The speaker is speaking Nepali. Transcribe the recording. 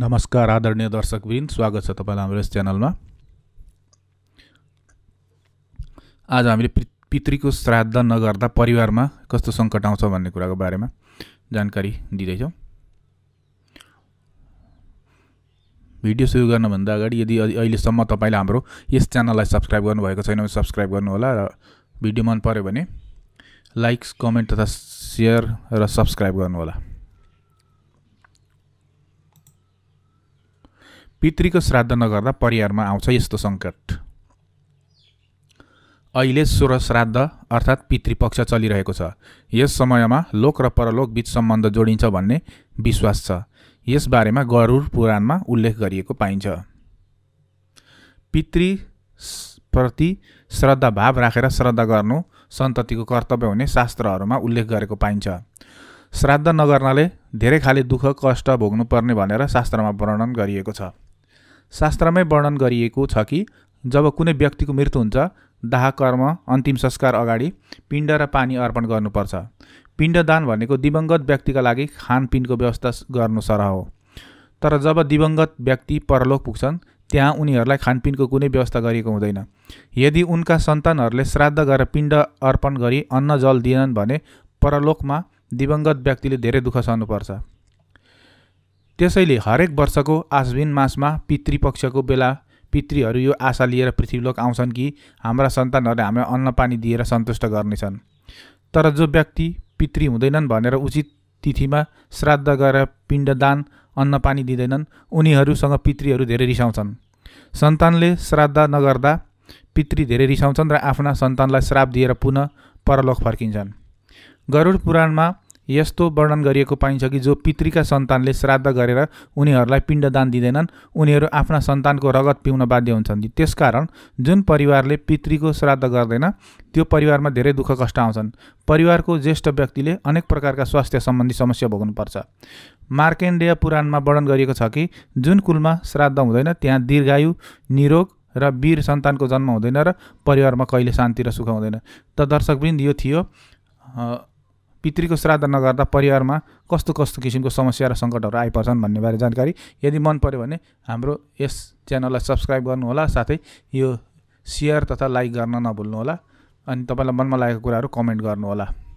नमस्कार आदरणीय दर्शकवृन्द स्वागत छ तपाईँलाई हाम्रो यस च्यानलमा आज हामीले पितृको श्राद्ध नगर्दा परिवारमा कस्तो सङ्कट आउँछ भन्ने कुराको बारेमा जानकारी दिँदैछौँ भिडियो सुरु गर्नभन्दा अगाडि यदि अहिलेसम्म तपाईँले हाम्रो यस च्यानललाई सब्सक्राइब गर्नुभएको छैन भने सब्सक्राइब गर्नुहोला र भिडियो मन पऱ्यो भने लाइक्स कमेन्ट तथा सेयर र सब्सक्राइब गर्नुहोला पितृको श्राद्ध नगर्दा परिवारमा आउँछ यस्तो सङ्कट अहिले स्वर श्राद्ध अर्थात् पितृपक्ष चलिरहेको छ यस समयमा लोक र परलोक परलोकबीच सम्बन्ध जोडिन्छ भन्ने विश्वास छ यसबारेमा गरुड पुराणमा उल्लेख गरिएको पाइन्छ पितृप्रति श्रद्धाभाव राखेर श्रद्धा गर्नु सन्ततिको कर्तव्य हुने शास्त्रहरूमा उल्लेख गरेको पाइन्छ श्राद्ध नगर्नाले धेरै खाले दुःख कष्ट भोग्नुपर्ने भनेर शास्त्रमा वर्णन गरिएको छ शास्त्रमै वर्णन गरिएको छ कि जब कुनै व्यक्तिको मृत्यु हुन्छ दाह कर्म अन्तिम संस्कार अगाडि पिण्ड र पानी अर्पण गर्नुपर्छ पिण्डदान भनेको दिवङ्गत व्यक्तिका लागि खानपिनको व्यवस्था गर्नु सरह हो तर जब दिवङ्गत व्यक्ति परलोक पुग्छन् त्यहाँ उनीहरूलाई खानपिनको कुनै व्यवस्था गरिएको हुँदैन यदि उनका सन्तानहरूले श्राद्ध गरेर पिण्ड अर्पण गरी अन्न जल दिएनन् भने परलोकमा दिवङ्गत व्यक्तिले धेरै दुःख सहनुपर्छ त्यसैले हरेक वर्षको आश्विन मासमा पितृपक्षको बेला पितृहरू यो आशा लिएर पृथ्वीलोक आउँछन् कि हाम्रा सन्तानहरूले हामीलाई अन्नपानी दिएर सन्तुष्ट गर्नेछन् तर जो व्यक्ति पितृ हुँदैनन् भनेर उचित तिथिमा श्राद्ध गरेर पिण्डदान अन्नपानी दिँदैनन् उनीहरूसँग पितृहरू धेरै रिसाउँछन् सन्तानले श्राद्ध नगर्दा पितृ धेरै रिसाउँछन् र आफ्ना सन्तानलाई श्राप दिएर पुनः परलोक फर्किन्छन् गरुड पुराणमा यस्तो वर्णन गरिएको पाइन्छ कि जो पितृका सन्तानले श्राद्ध गरेर उनीहरूलाई पिण्डदान दिँदैनन् उनीहरू आफ्ना सन्तानको रगत पिउन बाध्य हुन्छन् त्यसकारण जुन परिवारले पितृको श्राद्ध गर्दैन त्यो परिवारमा धेरै दुःख कष्ट आउँछन् परिवारको ज्येष्ठ व्यक्तिले अनेक प्रकारका स्वास्थ्य सम्बन्धी समस्या भोग्नुपर्छ मार्केन्डेय पुराणमा वर्णन गरिएको छ कि जुन कुलमा श्राद्ध हुँदैन त्यहाँ दीर्घायु निरोग र वीर सन्तानको जन्म हुँदैन र परिवारमा कहिले शान्ति र सुख हुँदैन त दर्शकवृन्द यो थियो पितृको श्राद्ध नगर्दा परिवारमा कस्तो कस्तो किसिमको समस्या र सङ्कटहरू आइपर्छन् बारे जानकारी यदि मन पऱ्यो भने हाम्रो यस च्यानललाई सब्सक्राइब गर्नुहोला साथै यो सेयर तथा लाइक गर्न नभुल्नुहोला अनि तपाईँलाई मनमा लागेको कुराहरू कमेन्ट गर्नुहोला